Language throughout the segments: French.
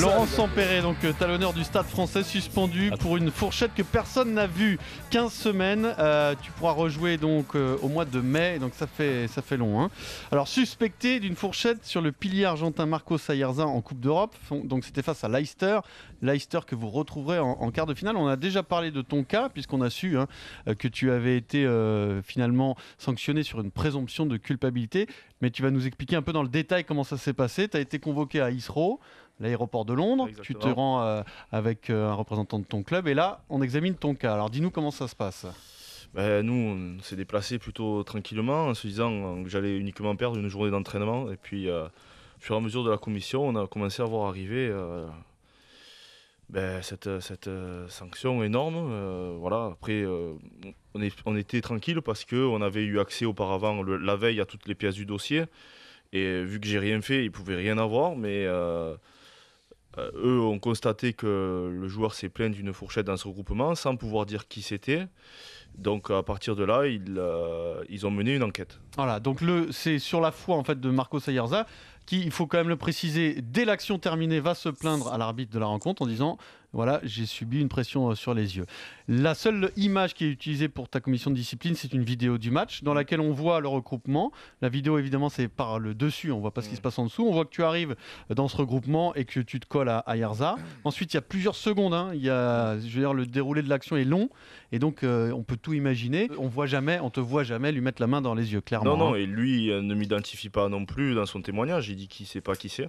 Laurent Sampéré, donc euh, talonneur du Stade français, suspendu pour une fourchette que personne n'a vue. 15 semaines, euh, tu pourras rejouer donc euh, au mois de mai, donc ça fait, ça fait long. Hein. Alors, suspecté d'une fourchette sur le pilier argentin Marco Sayerza en Coupe d'Europe, donc c'était face à Leicester. Leicester que vous retrouverez en, quart de finale. On a déjà parlé de ton cas, puisqu'on a su hein, que tu avais été finalement sanctionné sur une présomption de culpabilité. Mais tu vas nous expliquer un peu dans le détail comment ça s'est passé. Tu as été convoqué à Isro l'aéroport de Londres, tu te rends euh, avec euh, un représentant de ton club et là, on examine ton cas. Alors dis-nous comment ça se passe. Ben, nous, on s'est déplacé plutôt tranquillement en se disant euh, que j'allais uniquement perdre une journée d'entraînement. Et puis, au fur et à mesure de la commission, on a commencé à voir arriver ben, cette, sanction énorme. voilà. Après, on, était tranquille parce qu'on avait eu accès auparavant, la veille, à toutes les pièces du dossier. Et vu que j'ai rien fait, ils ne pouvaient rien avoir. Mais euh, eux ont constaté que le joueur s'est plaint d'une fourchette dans ce regroupement sans pouvoir dire qui c'était. Donc à partir de là, ils, euh, ont mené une enquête. Voilà, donc c'est sur la foi en fait de Marco Sayarza qui, il faut quand même le préciser, dès l'action terminée, va se plaindre à l'arbitre de la rencontre en disant voilà, j'ai subi une pression euh, sur les yeux. La seule image qui est utilisée pour ta commission de discipline, c'est une vidéo du match dans laquelle on voit le regroupement. La vidéo, évidemment, c'est par le dessus, on voit pas ce qui mm. se passe en dessous. On voit que tu arrives dans ce regroupement et que tu te colles à, Yarza. Mm. Ensuite, il y a plusieurs secondes. Hein. Il y a, je veux dire, le déroulé de l'action est long et donc euh, on peut tout imaginer. On voit jamais, on te voit jamais lui mettre la main dans les yeux, clairement. Non, non, hein. et lui euh, ne m'identifie pas non plus dans son témoignage dit qui sait pas qui c'est.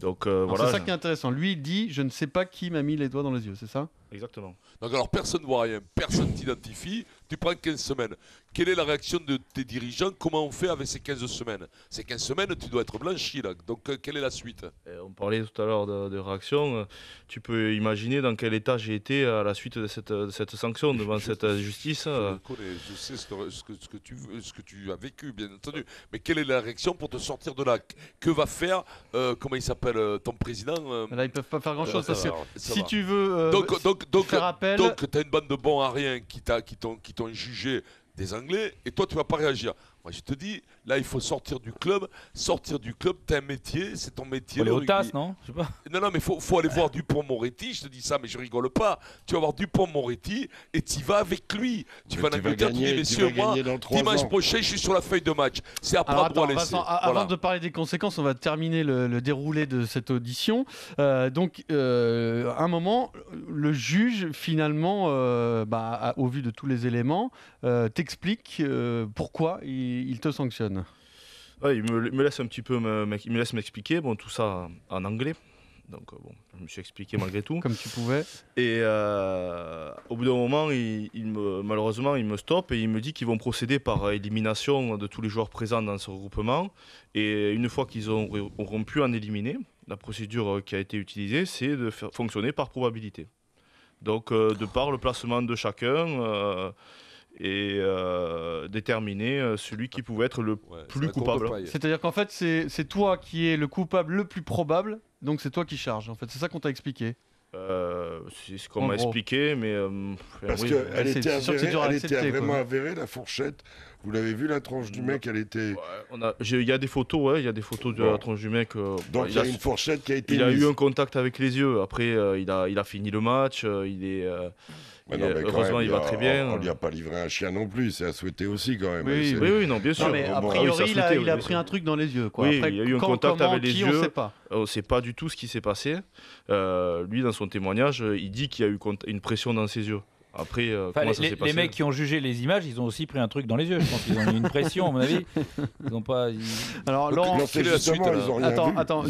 Donc euh, voilà. C'est ça qui est intéressant. Lui, il dit Je ne sais pas qui m'a mis les doigts dans les yeux, c'est ça Exactement. Donc alors personne ne voit rien, personne t'identifie, tu prends 15 semaines. Quelle est la réaction de tes dirigeants Comment on fait avec ces 15 semaines Ces 15 semaines, tu dois être blanchi là. Donc euh, quelle est la suite euh, On parlait tout à l'heure de, réaction. Euh, tu peux imaginer dans quel état j'ai été à la suite de cette, sanction devant cette justice. Je, connais, je sais ce que, tu, as vécu, bien entendu. Mais quelle est la réaction pour te sortir de là Que va faire, comment il s'appelle, ton président Là, ils peuvent pas faire grand-chose si tu veux... donc donc, tu as une bande de bons à rien qui t'ont jugé des Anglais, et toi, tu vas pas réagir je te dis, là, il faut sortir du club. Sortir du club, t'as un métier, c'est ton métier. on aller au non Non, non, mais faut, faut aller voir Dupont-Moretti. Je te dis ça, mais je rigole pas. Tu vas voir Dupont-Moretti et tu vas avec lui. Tu vas, tu à gagner, messieurs, moi, dimanche prochain, je suis sur la feuille de match. C'est à Alors, attends, Avant de parler des conséquences, on va terminer le, déroulé de cette audition. Euh, donc, à euh, un moment, le juge, finalement, euh, bah, au vu de tous les éléments, t'explique pourquoi il il te sanctionne. Ouais, il me, laisse un petit peu laisse m'expliquer, bon, tout ça en anglais. Donc euh, bon, je me suis expliqué malgré tout. Comme tu pouvais. Et euh, au bout d'un moment, il, me, malheureusement, il me stoppe et il me dit qu'ils vont procéder par élimination de tous les joueurs présents dans ce regroupement. Et une fois qu'ils auront, auront pu en éliminer, la procédure qui a été utilisée, c'est de faire fonctionner par probabilité. Donc euh, de par le placement de chacun et euh, déterminer euh, celui qui pouvait être le plus coupable. C'est-à-dire qu'en fait, c'est toi qui es le coupable le plus probable, donc c'est toi qui charge. En fait, c'est ça qu'on t'a expliqué. Euh, c'est ce qu'on m'a expliqué, mais euh, parce qu'elle était, était vraiment avérée la fourchette vous l'avez vu la tranche du mec, elle était. Il y a des photos, il y a des photos de la tranche du mec. Euh, Donc bah, il y a, une fourchette qui a été. Il a eu un contact avec les yeux. Après, euh, il, a, il a fini le match. Euh, il est. heureusement, il, va très bien. On ne lui a pas livré un chien non plus, c'est à souhaiter aussi quand même. Oui, oui, non, bien sûr. mais a priori, il, a, pris un truc dans les yeux. Oui, il y a eu un contact avec les yeux. On sait pas. On sait pas du tout ce qui s'est passé. lui, dans son témoignage, il dit qu'il y a eu une pression dans ses yeux. Après, euh, les, mecs qui ont jugé les images, ils ont aussi pris un truc dans les yeux. Je pense qu'ils ont eu une pression, à mon avis. Ils pas. Alors, Laurent, c'est la suite, Attends, attends.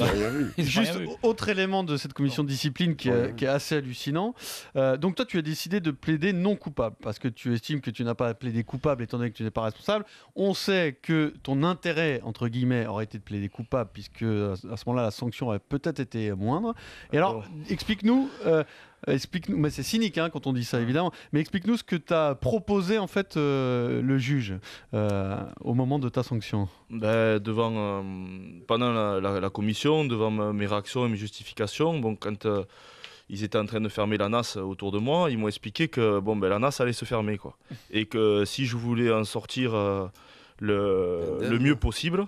Juste autre élément de cette commission de discipline qui est, assez hallucinant. Euh, donc toi, tu as décidé de plaider non coupable parce que tu estimes que tu n'as pas plaidé coupable étant donné que tu n'es pas responsable. On sait que ton intérêt, entre guillemets, aurait été de plaider coupable puisque euh, à ce moment-là, la sanction aurait peut-être été moindre. Et alors, explique-nous, euh, explique mais c'est cynique hein, quand on dit ça évidemment, mais explique-nous ce que tu as proposé en fait euh, le juge euh, au moment de ta sanction. Ben, devant, pendant la, commission, devant mes réactions et mes justifications, bon, quand ils étaient en train de fermer la NAS autour de moi, ils m'ont expliqué que bon, ben, la NAS allait se fermer quoi, et que si je voulais en sortir le, le mieux possible,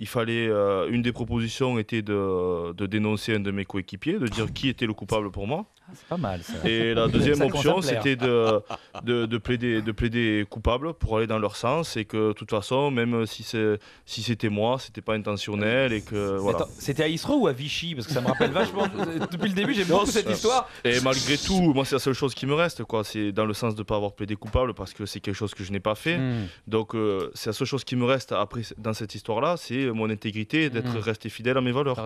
il fallait euh, une des propositions était de, dénoncer un de mes coéquipiers, de dire qui était le coupable pour moi. Ah, c'est pas mal ça. Et la deuxième option, c'était de, de, plaider, de plaider coupable pour aller dans leur sens et que de toute façon, même si c'est si c'était moi, c'était pas intentionnel et que voilà. C'était à Isro ou à Vichy parce que ça me rappelle vachement depuis le début, j'aime beaucoup cette histoire. Et malgré tout, moi c'est la seule chose qui me reste quoi, c'est dans le sens de pas avoir plaidé coupable parce que c'est quelque chose que je n'ai pas fait. Hmm. Donc euh, c'est la seule chose qui me reste après dans cette histoire là, c'est mon intégrité, d'être mhm. resté fidèle à mes valeurs.